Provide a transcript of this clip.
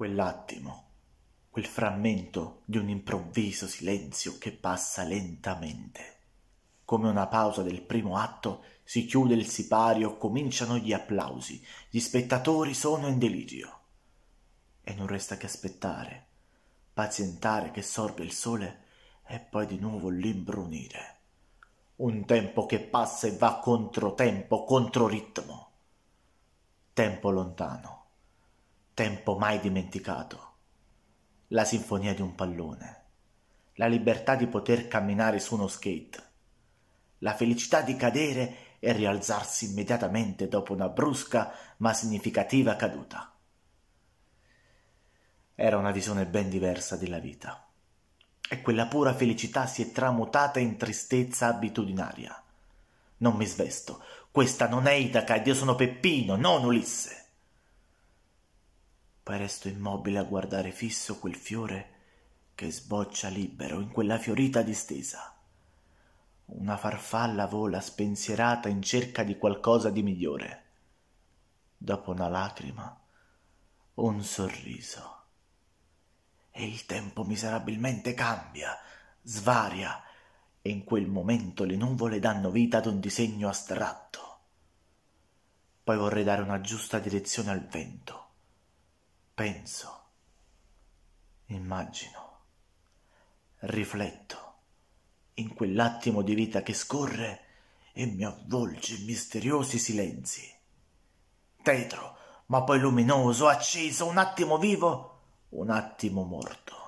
quell'attimo, quel frammento di un improvviso silenzio che passa lentamente. Come una pausa del primo atto si chiude il sipario, cominciano gli applausi, gli spettatori sono in delirio. E non resta che aspettare, pazientare che sorga il sole e poi di nuovo l'imbrunire. Un tempo che passa e va contro tempo, contro ritmo. Tempo lontano tempo mai dimenticato, la sinfonia di un pallone, la libertà di poter camminare su uno skate, la felicità di cadere e rialzarsi immediatamente dopo una brusca ma significativa caduta. Era una visione ben diversa della vita e quella pura felicità si è tramutata in tristezza abitudinaria. Non mi svesto, questa non è Itaca ed io sono Peppino, non Ulisse poi resto immobile a guardare fisso quel fiore che sboccia libero in quella fiorita distesa. Una farfalla vola spensierata in cerca di qualcosa di migliore. Dopo una lacrima, un sorriso. E il tempo miserabilmente cambia, svaria, e in quel momento le nuvole danno vita ad un disegno astratto. Poi vorrei dare una giusta direzione al vento penso, immagino, rifletto in quell'attimo di vita che scorre e mi avvolge in misteriosi silenzi. Tetro, ma poi luminoso, acceso, un attimo vivo, un attimo morto.